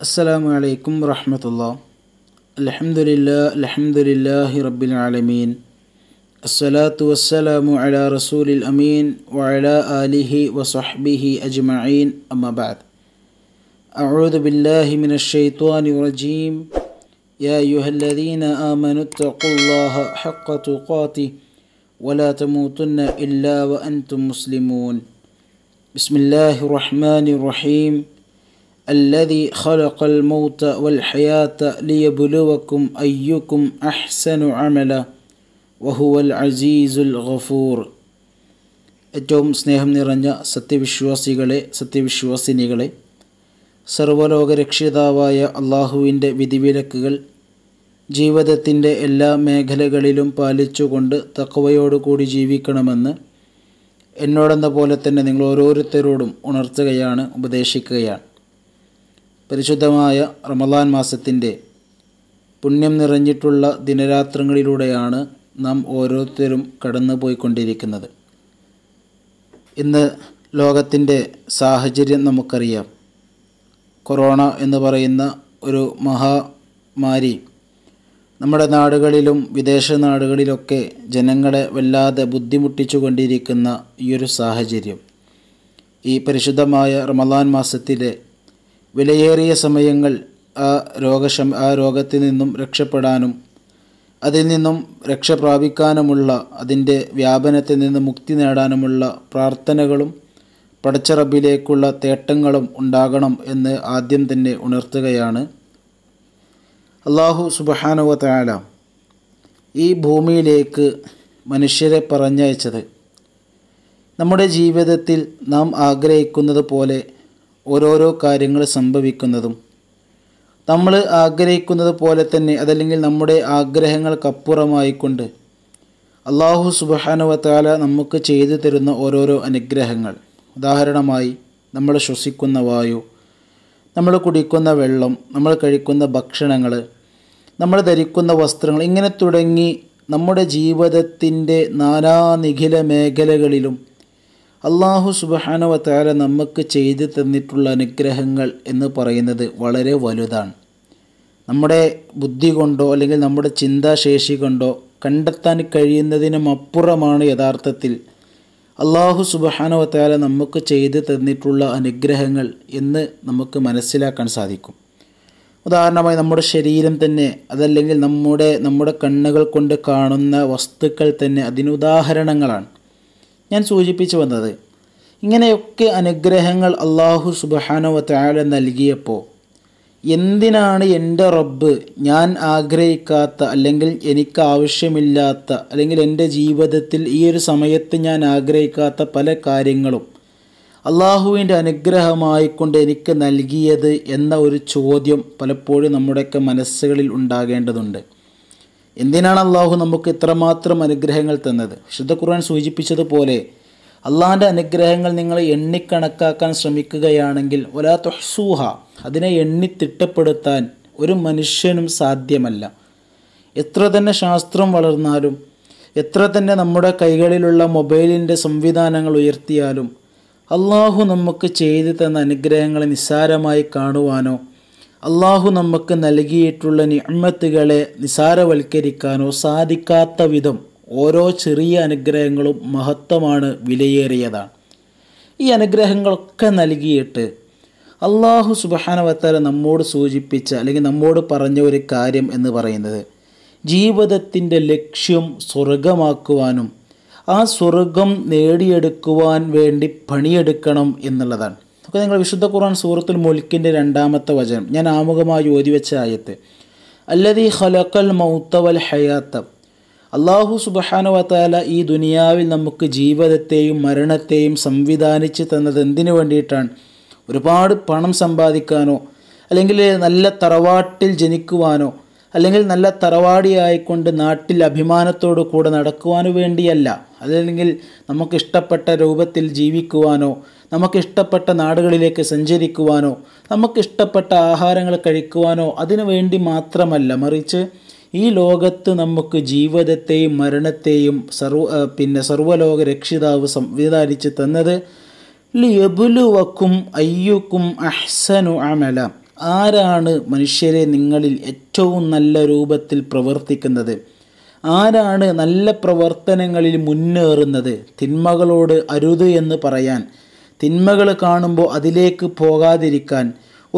السلام عليكم ورحمة الله الحمد لله الحمد لله رب العالمين الصلاة والسلام على رسول الأمين وعلى آله وصحبه أجمعين أما بعد أعوذ بالله من الشيطان الرجيم يا أيها الذين آمنوا اتقوا الله حق تقاته ولا تموتن إلا وأنتم مسلمون بسم الله الرحمن الرحيم الذي خلق الموت والحياة ليبلوكم أيكم أحسن عملا وهو العزيز الغفور ഏറ്റവും സ്നേഹം നിറഞ്ഞ സത്യവിശ്വാസികളെ സത്യവിശ്വാസിനികളെ സർവലോകരക്ഷിതാവായ അള്ളാഹുവിൻ്റെ വിധിവിലക്കുകൾ ജീവിതത്തിൻ്റെ എല്ലാ മേഖലകളിലും പാലിച്ചുകൊണ്ട് തക്കവയോടുകൂടി ജീവിക്കണമെന്ന് എന്നോടെന്ന പോലെ തന്നെ നിങ്ങൾ ഓരോരുത്തരോടും ഉണർത്തുകയാണ് ഉപദേശിക്കുകയാണ് പരിശുദ്ധമായ റമദാൻ മാസത്തിൻ്റെ പുണ്യം നിറഞ്ഞിട്ടുള്ള ദിനരാത്രങ്ങളിലൂടെയാണ് നാം ഓരോരുത്തരും കടന്നു പോയിക്കൊണ്ടിരിക്കുന്നത് ഇന്ന് ലോകത്തിൻ്റെ സാഹചര്യം നമുക്കറിയാം കൊറോണ എന്ന് പറയുന്ന ഒരു മഹാമാരി നമ്മുടെ നാടുകളിലും വിദേശ നാടുകളിലൊക്കെ ജനങ്ങളെ വല്ലാതെ ബുദ്ധിമുട്ടിച്ചു കൊണ്ടിരിക്കുന്ന ഈ ഒരു സാഹചര്യം ഈ പരിശുദ്ധമായ റമദാൻ മാസത്തിലെ വിലയേറിയ സമയങ്ങൾ ആ രോഗശം ആ രോഗത്തിൽ നിന്നും രക്ഷപ്പെടാനും അതിൽ നിന്നും രക്ഷ പ്രാപിക്കാനുമുള്ള അതിൻ്റെ വ്യാപനത്തിൽ നിന്ന് മുക്തി നേടാനുമുള്ള പ്രാർത്ഥനകളും പടച്ചറബിലേക്കുള്ള തേട്ടങ്ങളും ഉണ്ടാകണം എന്ന് ആദ്യം തന്നെ ഉണർത്തുകയാണ് അള്ളാഹു സുബഹാനുവ ഈ ഭൂമിയിലേക്ക് മനുഷ്യരെ പറഞ്ഞയച്ചത് നമ്മുടെ ജീവിതത്തിൽ നാം ആഗ്രഹിക്കുന്നത് പോലെ ഓരോരോ കാര്യങ്ങൾ സംഭവിക്കുന്നതും നമ്മൾ ആഗ്രഹിക്കുന്നത് പോലെ തന്നെ അതല്ലെങ്കിൽ നമ്മുടെ ആഗ്രഹങ്ങൾക്കപ്പുറമായിക്കൊണ്ട് അള്ളാഹു സുബാനുവത്താല നമുക്ക് ചെയ്തു തരുന്ന ഓരോരോ അനുഗ്രഹങ്ങൾ ഉദാഹരണമായി നമ്മൾ ശ്വസിക്കുന്ന വായു നമ്മൾ കുടിക്കുന്ന വെള്ളം നമ്മൾ കഴിക്കുന്ന ഭക്ഷണങ്ങൾ നമ്മൾ ധരിക്കുന്ന വസ്ത്രങ്ങൾ ഇങ്ങനെ തുടങ്ങി നമ്മുടെ ജീവിതത്തിൻ്റെ നാനാനിഖില മേഖലകളിലും അള്ളാഹു സുബഹാനവത്താര നമുക്ക് ചെയ്തു തന്നിട്ടുള്ള അനുഗ്രഹങ്ങൾ എന്ന് പറയുന്നത് വളരെ വലുതാണ് നമ്മുടെ ബുദ്ധി കൊണ്ടോ അല്ലെങ്കിൽ നമ്മുടെ ചിന്താശേഷി കൊണ്ടോ കണ്ടെത്താൻ കഴിയുന്നതിനും അപ്പുറമാണ് യഥാർത്ഥത്തിൽ അള്ളാഹു സുബഹാനവത്താല നമുക്ക് ചെയ്തു തന്നിട്ടുള്ള അനുഗ്രഹങ്ങൾ എന്ന് നമുക്ക് മനസ്സിലാക്കാൻ സാധിക്കും ഉദാഹരണമായി നമ്മുടെ ശരീരം തന്നെ അതല്ലെങ്കിൽ നമ്മുടെ നമ്മുടെ കണ്ണുകൾ കൊണ്ട് കാണുന്ന വസ്തുക്കൾ തന്നെ അതിനുദാഹരണങ്ങളാണ് ഞാൻ സൂചിപ്പിച്ചു വന്നത് ഇങ്ങനെയൊക്കെ അനുഗ്രഹങ്ങൾ അള്ളാഹു സുബഹാനുവത്തായ നൽകിയപ്പോൾ എന്തിനാണ് എൻ്റെ റബ്ബ് ഞാൻ ആഗ്രഹിക്കാത്ത അല്ലെങ്കിൽ എനിക്ക് ആവശ്യമില്ലാത്ത അല്ലെങ്കിൽ എൻ്റെ ജീവിതത്തിൽ ഈ ഒരു സമയത്ത് ഞാൻ ആഗ്രഹിക്കാത്ത പല കാര്യങ്ങളും അള്ളാഹുവിൻ്റെ അനുഗ്രഹമായിക്കൊണ്ട് എനിക്ക് നൽകിയത് എന്ന ഒരു ചോദ്യം പലപ്പോഴും നമ്മുടെയൊക്കെ മനസ്സുകളിൽ ഉണ്ടാകേണ്ടതുണ്ട് എന്തിനാണ് അള്ളാഹു നമുക്ക് ഇത്രമാത്രം അനുഗ്രഹങ്ങൾ തന്നത് വിശുദ്ധ ഖുർആൻ സൂചിപ്പിച്ചതുപോലെ അള്ളാഹിൻ്റെ അനുഗ്രഹങ്ങൾ നിങ്ങൾ എണ്ണിക്കണക്കാക്കാൻ ശ്രമിക്കുകയാണെങ്കിൽ ഒലാ തൊഹ്സൂഹ അതിനെ എണ്ണി തിട്ടപ്പെടുത്താൻ ഒരു മനുഷ്യനും സാധ്യമല്ല എത്ര തന്നെ ശാസ്ത്രം വളർന്നാലും എത്ര തന്നെ നമ്മുടെ കൈകളിലുള്ള മൊബൈലിൻ്റെ സംവിധാനങ്ങൾ ഉയർത്തിയാലും അള്ളാഹു നമുക്ക് ചെയ്തു തന്ന അനുഗ്രഹങ്ങളെ നിസ്സാരമായി കാണുവാനോ അള്ളാഹു നമുക്ക് നൽകിയിട്ടുള്ള നിഅമ്മത്തുകളെ നിസാരവൽക്കരിക്കാനോ സാധിക്കാത്ത വിധം ഓരോ ചെറിയ അനുഗ്രഹങ്ങളും മഹത്വമാണ് വിലയേറിയതാണ് ഈ അനുഗ്രഹങ്ങളൊക്കെ നൽകിയിട്ട് അള്ളാഹു സുബാനവത്താല നമ്മോട് സൂചിപ്പിച്ച അല്ലെങ്കിൽ നമ്മോട് പറഞ്ഞ ഒരു കാര്യം എന്ന് പറയുന്നത് ജീവിതത്തിൻ്റെ ലക്ഷ്യം സ്വർഗമാക്കുവാനും ആ സ്വർഗം നേടിയെടുക്കുവാൻ വേണ്ടി പണിയെടുക്കണം എന്നുള്ളതാണ് നോക്കുക നിങ്ങൾ വിശുദ്ധ ഖുർആൻ സൂറത്തുൽ മുൽക്കിൻ്റെ രണ്ടാമത്തെ വചനം ഞാൻ ആമുഖമായി ഓതിവെച്ച ആയത്ത് അല്ലതി ഹലക്കൽ മൗത്തവൽ ഹയാത്ത അള്ളാഹു സുബഹാനുവത്താല ഈ ദുനിയാവിൽ നമുക്ക് ജീവിതത്തെയും മരണത്തെയും സംവിധാനിച്ച് തന്നത് എന്തിനു വേണ്ടിയിട്ടാണ് ഒരുപാട് പണം സമ്പാദിക്കാനോ അല്ലെങ്കിൽ നല്ല തറവാട്ടിൽ ജനിക്കുവാനോ അല്ലെങ്കിൽ നല്ല തറവാടിയായിക്കൊണ്ട് നാട്ടിൽ അഭിമാനത്തോടു കൂടെ നടക്കുവാനു വേണ്ടിയല്ല അതല്ലെങ്കിൽ നമുക്കിഷ്ടപ്പെട്ട രൂപത്തിൽ ജീവിക്കുവാനോ നമുക്കിഷ്ടപ്പെട്ട നാടുകളിലേക്ക് സഞ്ചരിക്കുവാനോ നമുക്കിഷ്ടപ്പെട്ട ആഹാരങ്ങൾ കഴിക്കുവാനോ അതിനു വേണ്ടി മാത്രമല്ല മറിച്ച് ഈ ലോകത്ത് നമുക്ക് ജീവിതത്തെയും മരണത്തെയും സർവ പിന്നെ സർവ്വലോക രക്ഷിതാവ് സംവിധാനിച്ച് തന്നത് ലിയബുലുവക്കും അയ്യുക്കും അഹ്സനു അമല ആരാണ് മനുഷ്യരെ നിങ്ങളിൽ ഏറ്റവും നല്ല രൂപത്തിൽ പ്രവർത്തിക്കുന്നത് ആരാണ് നല്ല പ്രവർത്തനങ്ങളിൽ മുന്നേറുന്നത് തിന്മകളോട് അരുത് എന്ന് പറയാൻ തിന്മകൾ കാണുമ്പോൾ അതിലേക്ക് പോകാതിരിക്കാൻ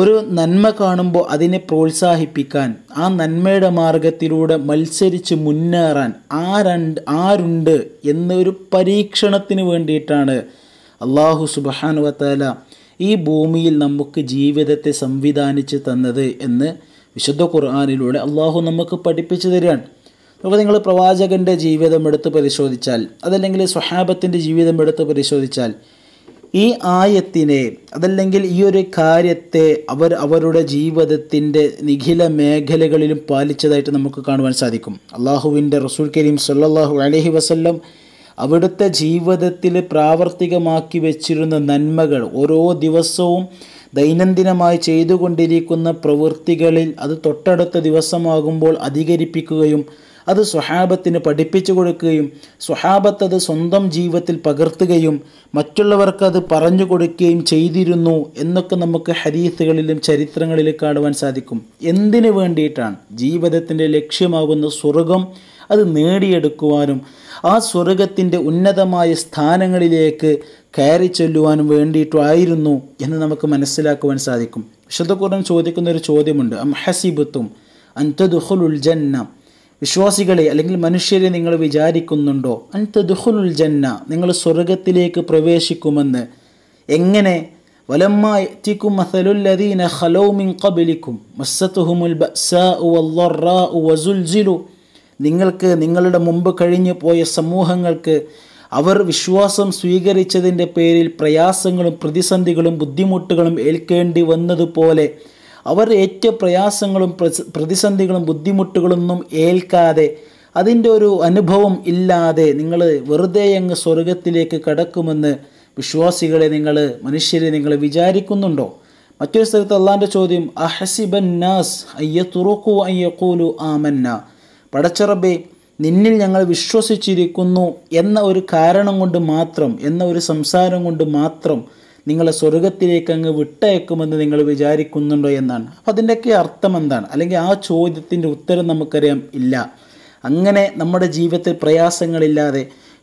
ഒരു നന്മ കാണുമ്പോൾ അതിനെ പ്രോത്സാഹിപ്പിക്കാൻ ആ നന്മയുടെ മാർഗത്തിലൂടെ മത്സരിച്ച് മുന്നേറാൻ ആരണ്ട് ആരുണ്ട് എന്നൊരു പരീക്ഷണത്തിന് വേണ്ടിയിട്ടാണ് അള്ളാഹു സുബാനുവത്താല ഈ ഭൂമിയിൽ നമുക്ക് ജീവിതത്തെ സംവിധാനിച്ച് തന്നത് എന്ന് വിശുദ്ധ ഖുർആാനിലൂടെ അള്ളാഹു നമുക്ക് പഠിപ്പിച്ചു തരികയാണ് അപ്പോൾ നിങ്ങൾ പ്രവാചകൻ്റെ ജീവിതം എടുത്ത് പരിശോധിച്ചാൽ അതല്ലെങ്കിൽ സ്വഹാബത്തിൻ്റെ ജീവിതം എടുത്ത് പരിശോധിച്ചാൽ ഈ ആയത്തിനെ അതല്ലെങ്കിൽ ഈ ഒരു കാര്യത്തെ അവർ അവരുടെ ജീവിതത്തിൻ്റെ നിഖില മേഖലകളിലും പാലിച്ചതായിട്ട് നമുക്ക് കാണുവാൻ സാധിക്കും അള്ളാഹുവിൻ്റെ റസൂൽ കരീം സല്ലാഹു അലഹി വസ്ല്ലം അവിടുത്തെ ജീവിതത്തിൽ പ്രാവർത്തികമാക്കി വെച്ചിരുന്ന നന്മകൾ ഓരോ ദിവസവും ദൈനംദിനമായി ചെയ്തുകൊണ്ടിരിക്കുന്ന പ്രവൃത്തികളിൽ അത് തൊട്ടടുത്ത ദിവസമാകുമ്പോൾ അധികരിപ്പിക്കുകയും അത് സ്വഹാബത്തിന് പഠിപ്പിച്ചു കൊടുക്കുകയും സ്വഹാബത്ത് അത് സ്വന്തം ജീവിതത്തിൽ പകർത്തുകയും മറ്റുള്ളവർക്ക് അത് പറഞ്ഞു കൊടുക്കുകയും ചെയ്തിരുന്നു എന്നൊക്കെ നമുക്ക് ഹരീസുകളിലും ചരിത്രങ്ങളിലും കാണുവാൻ സാധിക്കും എന്തിനു വേണ്ടിയിട്ടാണ് ജീവിതത്തിൻ്റെ ലക്ഷ്യമാകുന്ന സ്വർഗം അത് നേടിയെടുക്കുവാനും ആ സ്വർഗത്തിൻ്റെ ഉന്നതമായ സ്ഥാനങ്ങളിലേക്ക് കയറി ചെല്ലുവാനും വേണ്ടിയിട്ടായിരുന്നു എന്ന് നമുക്ക് മനസ്സിലാക്കുവാൻ സാധിക്കും വിശുദ്ധ ചോദിക്കുന്ന ഒരു ചോദ്യമുണ്ട് അം ഹസിബത്തും അൻതദുഹുലുൽ ജന്ന വിശ്വാസികളെ അല്ലെങ്കിൽ മനുഷ്യരെ നിങ്ങൾ വിചാരിക്കുന്നുണ്ടോ അൻതദുഹുലുൽ ജന്ന നിങ്ങൾ സ്വർഗത്തിലേക്ക് പ്രവേശിക്കുമെന്ന് എങ്ങനെ വലമ്മാറ്റിക്കും മസലുല്ലദീന ഖലൗ മിൻ വസുൽസിലു നിങ്ങൾക്ക് നിങ്ങളുടെ മുമ്പ് കഴിഞ്ഞു പോയ സമൂഹങ്ങൾക്ക് അവർ വിശ്വാസം സ്വീകരിച്ചതിൻ്റെ പേരിൽ പ്രയാസങ്ങളും പ്രതിസന്ധികളും ബുദ്ധിമുട്ടുകളും ഏൽക്കേണ്ടി വന്നതുപോലെ അവർ ഏറ്റ പ്രയാസങ്ങളും പ്രതിസന്ധികളും ബുദ്ധിമുട്ടുകളൊന്നും ഏൽക്കാതെ അതിൻ്റെ ഒരു അനുഭവം ഇല്ലാതെ നിങ്ങൾ വെറുതെ അങ്ങ് സ്വർഗത്തിലേക്ക് കടക്കുമെന്ന് വിശ്വാസികളെ നിങ്ങൾ മനുഷ്യരെ നിങ്ങൾ വിചാരിക്കുന്നുണ്ടോ മറ്റൊരു സ്ഥലത്ത് അള്ളാൻ്റെ ചോദ്യം അഹസിബൻ നാസ് അയ്യ തുറക്കു അയ്യക്കൂലു ആമന്ന പടച്ചറബെ നിന്നിൽ ഞങ്ങൾ വിശ്വസിച്ചിരിക്കുന്നു എന്ന ഒരു കാരണം കൊണ്ട് മാത്രം എന്ന ഒരു സംസാരം കൊണ്ട് മാത്രം നിങ്ങളെ സ്വർഗത്തിലേക്ക് അങ്ങ് വിട്ടയക്കുമെന്ന് നിങ്ങൾ വിചാരിക്കുന്നുണ്ടോ എന്നാണ് അപ്പം അതിൻ്റെയൊക്കെ അർത്ഥം എന്താണ് അല്ലെങ്കിൽ ആ ചോദ്യത്തിൻ്റെ ഉത്തരം നമുക്കറിയാം ഇല്ല അങ്ങനെ നമ്മുടെ ജീവിതത്തിൽ പ്രയാസങ്ങളില്ലാതെ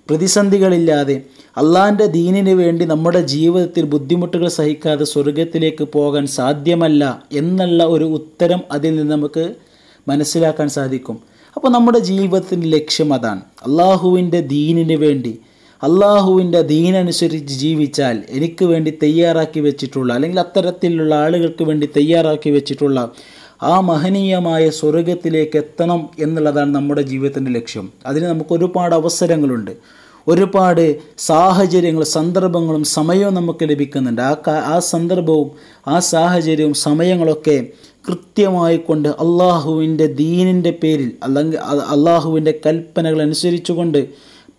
പ്രതിസന്ധികളില്ലാതെ അള്ളാൻ്റെ ദീനിന് വേണ്ടി നമ്മുടെ ജീവിതത്തിൽ ബുദ്ധിമുട്ടുകൾ സഹിക്കാതെ സ്വർഗത്തിലേക്ക് പോകാൻ സാധ്യമല്ല എന്നുള്ള ഒരു ഉത്തരം അതിൽ നിന്ന് നമുക്ക് മനസ്സിലാക്കാൻ സാധിക്കും അപ്പോൾ നമ്മുടെ ജീവിതത്തിൻ്റെ ലക്ഷ്യം അതാണ് അള്ളാഹുവിൻ്റെ ദീനിന് വേണ്ടി അള്ളാഹുവിൻ്റെ ദീനനുസരിച്ച് ജീവിച്ചാൽ എനിക്ക് വേണ്ടി തയ്യാറാക്കി വെച്ചിട്ടുള്ള അല്ലെങ്കിൽ അത്തരത്തിലുള്ള ആളുകൾക്ക് വേണ്ടി തയ്യാറാക്കി വെച്ചിട്ടുള്ള ആ മഹനീയമായ സ്വർഗത്തിലേക്ക് എത്തണം എന്നുള്ളതാണ് നമ്മുടെ ജീവിതത്തിൻ്റെ ലക്ഷ്യം അതിന് നമുക്ക് ഒരുപാട് അവസരങ്ങളുണ്ട് ഒരുപാട് സാഹചര്യങ്ങൾ സന്ദർഭങ്ങളും സമയവും നമുക്ക് ലഭിക്കുന്നുണ്ട് ആ ആ സന്ദർഭവും ആ സാഹചര്യവും സമയങ്ങളൊക്കെ കൃത്യമായിക്കൊണ്ട് അള്ളാഹുവിൻ്റെ ദീനിൻ്റെ പേരിൽ അല്ലെങ്കിൽ അള്ളാഹുവിൻ്റെ കൽപ്പനകൾ അനുസരിച്ചുകൊണ്ട്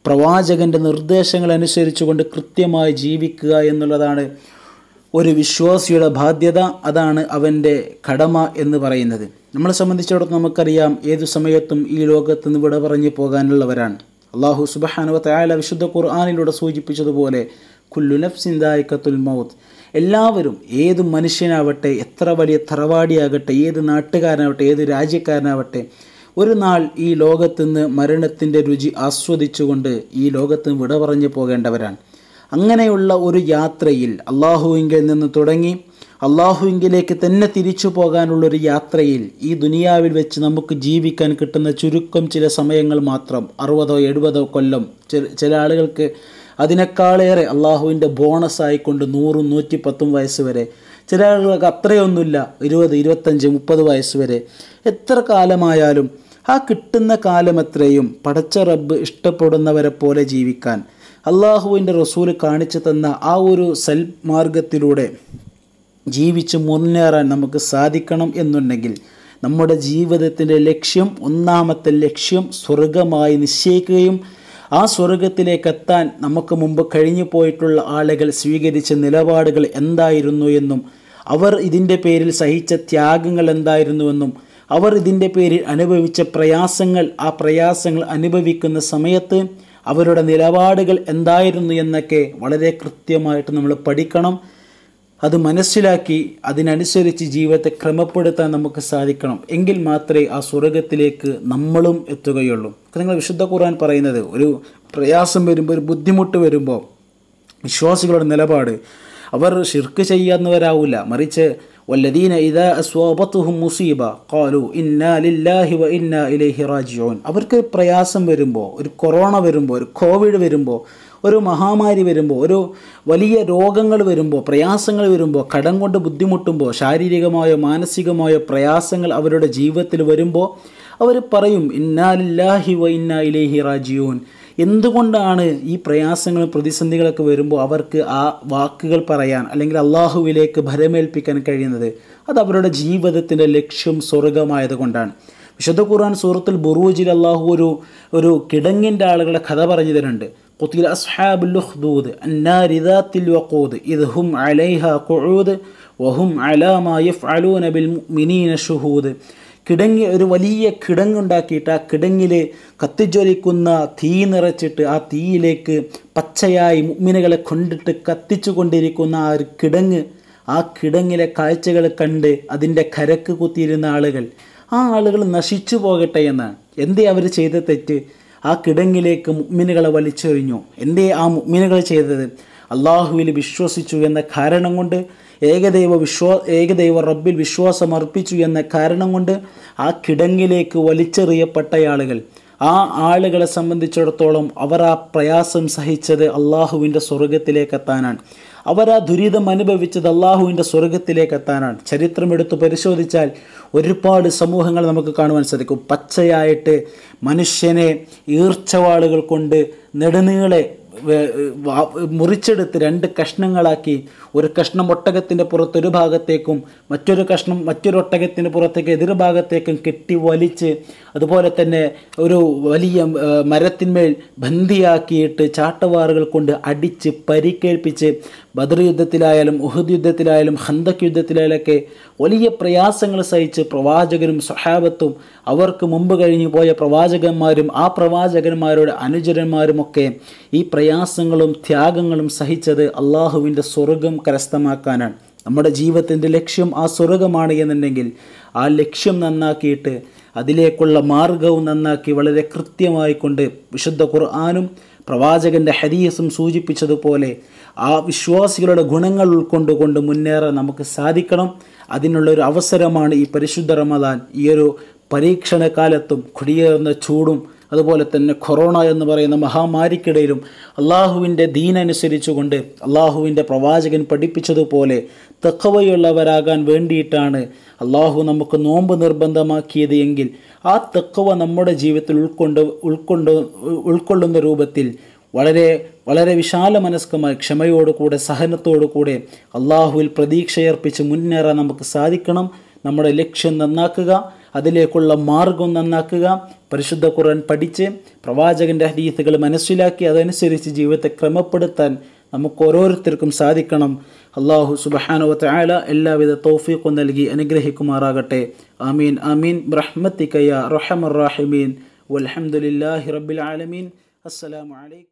പ്രവാചകൻ്റെ നിർദ്ദേശങ്ങൾ അനുസരിച്ചുകൊണ്ട് കൃത്യമായി ജീവിക്കുക എന്നുള്ളതാണ് ഒരു വിശ്വാസിയുടെ ബാധ്യത അതാണ് അവൻ്റെ കടമ എന്ന് പറയുന്നത് നമ്മളെ സംബന്ധിച്ചിടത്തോളം നമുക്കറിയാം ഏതു സമയത്തും ഈ ലോകത്ത് നിന്ന് വിട പറഞ്ഞു പോകാനുള്ളവരാണ് അള്ളാഹു സുബഹാനുവ തയാല വിശുദ്ധ ഖുർആാനിലൂടെ സൂചിപ്പിച്ചതുപോലെ കുല്ലു നഫ്സിൻ മൗത്ത് എല്ലാവരും ഏത് മനുഷ്യനാവട്ടെ എത്ര വലിയ തറവാടിയാകട്ടെ ഏത് നാട്ടുകാരനാവട്ടെ ഏത് രാജ്യക്കാരനാവട്ടെ ഒരു നാൾ ഈ ലോകത്തുനിന്ന് മരണത്തിൻ്റെ രുചി ആസ്വദിച്ചുകൊണ്ട് ഈ ലോകത്ത് വിട പറഞ്ഞു പോകേണ്ടവരാണ് അങ്ങനെയുള്ള ഒരു യാത്രയിൽ അള്ളാഹുവിങ്കിൽ നിന്ന് തുടങ്ങി അള്ളാഹുവിങ്കിലേക്ക് തന്നെ തിരിച്ചു പോകാനുള്ളൊരു യാത്രയിൽ ഈ ദുനിയാവിൽ വെച്ച് നമുക്ക് ജീവിക്കാൻ കിട്ടുന്ന ചുരുക്കം ചില സമയങ്ങൾ മാത്രം അറുപതോ എഴുപതോ കൊല്ലം ചില ആളുകൾക്ക് അതിനേക്കാളേറെ അള്ളാഹുവിൻ്റെ ബോണസായിക്കൊണ്ട് നൂറും പത്തും വയസ്സ് വരെ ചില ആളുകൾക്ക് അത്രയൊന്നുമില്ല ഇരുപത് ഇരുപത്തഞ്ച് മുപ്പത് വയസ്സ് വരെ എത്ര കാലമായാലും ആ കിട്ടുന്ന എത്രയും പടച്ച റബ്ബ് ഇഷ്ടപ്പെടുന്നവരെ പോലെ ജീവിക്കാൻ അള്ളാഹുവിൻ്റെ റസൂൽ കാണിച്ചു തന്ന ആ ഒരു സൽമാർഗത്തിലൂടെ ജീവിച്ച് മുന്നേറാൻ നമുക്ക് സാധിക്കണം എന്നുണ്ടെങ്കിൽ നമ്മുടെ ജീവിതത്തിൻ്റെ ലക്ഷ്യം ഒന്നാമത്തെ ലക്ഷ്യം സ്വർഗമായി നിശ്ചയിക്കുകയും ആ സ്വർഗത്തിലേക്കെത്താൻ നമുക്ക് മുമ്പ് കഴിഞ്ഞു പോയിട്ടുള്ള ആളുകൾ സ്വീകരിച്ച നിലപാടുകൾ എന്തായിരുന്നു എന്നും അവർ ഇതിൻ്റെ പേരിൽ സഹിച്ച ത്യാഗങ്ങൾ എന്തായിരുന്നുവെന്നും അവർ ഇതിൻ്റെ പേരിൽ അനുഭവിച്ച പ്രയാസങ്ങൾ ആ പ്രയാസങ്ങൾ അനുഭവിക്കുന്ന സമയത്ത് അവരുടെ നിലപാടുകൾ എന്തായിരുന്നു എന്നൊക്കെ വളരെ കൃത്യമായിട്ട് നമ്മൾ പഠിക്കണം അത് മനസ്സിലാക്കി അതിനനുസരിച്ച് ജീവിതത്തെ ക്രമപ്പെടുത്താൻ നമുക്ക് സാധിക്കണം എങ്കിൽ മാത്രമേ ആ സ്വർഗത്തിലേക്ക് നമ്മളും എത്തുകയുള്ളൂ നിങ്ങൾ വിശുദ്ധ ഖുർആൻ പറയുന്നത് ഒരു പ്രയാസം വരുമ്പോൾ ഒരു ബുദ്ധിമുട്ട് വരുമ്പോൾ വിശ്വാസികളുടെ നിലപാട് അവർ ഷിർക്ക് ചെയ്യാവുന്നവരാവില്ല മറിച്ച് والذين إذا അസ്വാബത്തുഹും مصيبة قالوا إنا لله وإنا إليه راجعون അവർക്ക് പ്രയാസം വരുമ്പോൾ ഒരു കൊറോണ വരുമ്പോൾ ഒരു കോവിഡ് വരുമ്പോൾ ഒരു മഹാമാരി വരുമ്പോൾ ഒരു വലിയ രോഗങ്ങൾ വരുമ്പോൾ പ്രയാസങ്ങൾ വരുമ്പോൾ കടം കൊണ്ട് ബുദ്ധിമുട്ടുമ്പോൾ ശാരീരികമായോ മാനസികമായോ പ്രയാസങ്ങൾ അവരുടെ ജീവിതത്തിൽ വരുമ്പോൾ അവർ പറയും ഇന്നാലില്ലാഹി വ ഇന്നാ ഇലേഹി റാജിയൂൻ എന്തുകൊണ്ടാണ് ഈ പ്രയാസങ്ങളും പ്രതിസന്ധികളൊക്കെ വരുമ്പോൾ അവർക്ക് ആ വാക്കുകൾ പറയാൻ അല്ലെങ്കിൽ അള്ളാഹുവിലേക്ക് ഭരമേൽപ്പിക്കാൻ കഴിയുന്നത് അത് അവരുടെ ജീവിതത്തിൻ്റെ ലക്ഷ്യം സ്വർഗമായതുകൊണ്ടാണ് വിശുദ്ധ ഖുർആൻ സൂറത്തുൽ ബുറൂജിൽ അള്ളാഹു ഒരു ഒരു കിടങ്ങിൻ്റെ ആളുകളുടെ കഥ പറഞ്ഞു തരുന്നുണ്ട് കുത്തിൽ أصحاب الأخدود النار ذات الوقود إذ هم വഹും قعود وهم على ما يفعلون കിടങ്ങി ഒരു വലിയ കിടങ്ങുണ്ടാക്കിയിട്ട് ആ കിടങ്ങിൽ കത്തിജ്വലിക്കുന്ന തീ നിറച്ചിട്ട് ആ തീയിലേക്ക് പച്ചയായി മുമ്മിനകളെ കൊണ്ടിട്ട് കത്തിച്ചു കൊണ്ടിരിക്കുന്ന ആ ഒരു കിടങ്ങ് ആ കിടങ്ങിലെ കാഴ്ചകൾ കണ്ട് അതിൻ്റെ കരക്ക് കുത്തിയിരുന്ന ആളുകൾ ആ ആളുകൾ നശിച്ചു പോകട്ടെ എന്നാണ് എന്തേ അവർ ചെയ്ത തെറ്റ് ആ കിടങ്ങിലേക്ക് മുമ്മിനുകളെ വലിച്ചെറിഞ്ഞു എന്തേ ആ മുമ്മിനുകൾ ചെയ്തത് അള്ളാഹുവിൽ വിശ്വസിച്ചു എന്ന കാരണം കൊണ്ട് ഏകദൈവ വിശ്വാ ഏകദൈവ റബ്ബിൽ വിശ്വാസമർപ്പിച്ചു എന്ന കാരണം കൊണ്ട് ആ കിടങ്ങിലേക്ക് വലിച്ചെറിയപ്പെട്ട ആളുകൾ ആ ആളുകളെ സംബന്ധിച്ചിടത്തോളം അവർ ആ പ്രയാസം സഹിച്ചത് അള്ളാഹുവിൻ്റെ സ്വർഗത്തിലേക്കെത്താനാണ് അവർ ആ ദുരിതം അനുഭവിച്ചത് അള്ളാഹുവിൻ്റെ സ്വർഗത്തിലേക്ക് എത്താനാണ് ചരിത്രം എടുത്തു പരിശോധിച്ചാൽ ഒരുപാട് സമൂഹങ്ങൾ നമുക്ക് കാണുവാൻ സാധിക്കും പച്ചയായിട്ട് മനുഷ്യനെ ഈർച്ചവാളുകൾ കൊണ്ട് നെടുനീളെ മുറിച്ചെടുത്ത് രണ്ട് കഷ്ണങ്ങളാക്കി ഒരു കഷ്ണം ഒട്ടകത്തിൻ്റെ പുറത്തൊരു ഭാഗത്തേക്കും മറ്റൊരു കഷ്ണം മറ്റൊരു ഒട്ടകത്തിൻ്റെ പുറത്തേക്ക് എതിർ ഭാഗത്തേക്കും കെട്ടി വലിച്ച് അതുപോലെ തന്നെ ഒരു വലിയ മരത്തിന്മേൽ ബന്ധിയാക്കിയിട്ട് ചാട്ടവാറുകൾ കൊണ്ട് അടിച്ച് പരിക്കേൽപ്പിച്ച് ബദർ യുദ്ധത്തിലായാലും ഉഹദ് യുദ്ധത്തിലായാലും ഹന്തക് യുദ്ധത്തിലായാലൊക്കെ വലിയ പ്രയാസങ്ങൾ സഹിച്ച് പ്രവാചകരും സഹാബത്തും അവർക്ക് മുമ്പ് കഴിഞ്ഞു പോയ പ്രവാചകന്മാരും ആ പ്രവാചകന്മാരുടെ അനുചരന്മാരുമൊക്കെ ഈ പ്രയാ പ്രയാസങ്ങളും ത്യാഗങ്ങളും സഹിച്ചത് അള്ളാഹുവിൻ്റെ സ്വർഗം കരസ്ഥമാക്കാനാണ് നമ്മുടെ ജീവിതത്തിൻ്റെ ലക്ഷ്യം ആ സ്വർഗമാണ് എന്നുണ്ടെങ്കിൽ ആ ലക്ഷ്യം നന്നാക്കിയിട്ട് അതിലേക്കുള്ള മാർഗവും നന്നാക്കി വളരെ കൃത്യമായി കൊണ്ട് വിശുദ്ധ ഖുർആാനും പ്രവാചകൻ്റെ ഹദീസും സൂചിപ്പിച്ചതുപോലെ ആ വിശ്വാസികളുടെ ഗുണങ്ങൾ ഉൾക്കൊണ്ടുകൊണ്ട് മുന്നേറാൻ നമുക്ക് സാധിക്കണം അതിനുള്ള ഒരു അവസരമാണ് ഈ പരിശുദ്ധ റമദാൻ ഈയൊരു പരീക്ഷണ കാലത്തും കുടിയേറുന്ന ചൂടും അതുപോലെ തന്നെ കൊറോണ എന്ന് പറയുന്ന മഹാമാരിക്കിടയിലും അള്ളാഹുവിൻ്റെ ദീനനുസരിച്ചുകൊണ്ട് അള്ളാഹുവിൻ്റെ പ്രവാചകൻ പഠിപ്പിച്ചതുപോലെ തെക്കവയുള്ളവരാകാൻ വേണ്ടിയിട്ടാണ് അള്ളാഹു നമുക്ക് നോമ്പ് നിർബന്ധമാക്കിയത് എങ്കിൽ ആ തെക്കവ നമ്മുടെ ജീവിതത്തിൽ ഉൾക്കൊണ്ട് ഉൾക്കൊണ്ട് ഉൾക്കൊള്ളുന്ന രൂപത്തിൽ വളരെ വളരെ വിശാല മനസ്കമായി ക്ഷമയോടുകൂടെ സഹനത്തോടുകൂടെ അള്ളാഹുവിൽ പ്രതീക്ഷയർപ്പിച്ച് മുന്നേറാൻ നമുക്ക് സാധിക്കണം നമ്മുടെ ലക്ഷ്യം നന്നാക്കുക അതിലേക്കുള്ള മാർഗം നന്നാക്കുക പരിശുദ്ധ ഖുർആൻ പഠിച്ച് പ്രവാചകൻ്റെ ഹദീസുകൾ മനസ്സിലാക്കി അതനുസരിച്ച് ജീവിതത്തെ ക്രമപ്പെടുത്താൻ നമുക്ക് ഓരോരുത്തർക്കും സാധിക്കണം അള്ളാഹു സുബഹാനുവത്ത് ആല എല്ലാവിധ തൗഫീഖും നൽകി അനുഗ്രഹിക്കുമാറാകട്ടെ ആമീൻ ആമീൻ ബ്രഹ്മത്തിക്കയ്യ റഹമർ റാഹിമീൻ വലഹമുല്ലാഹി റബ്ബിൽ ആലമീൻ അസ്സലാമു അലൈക്കും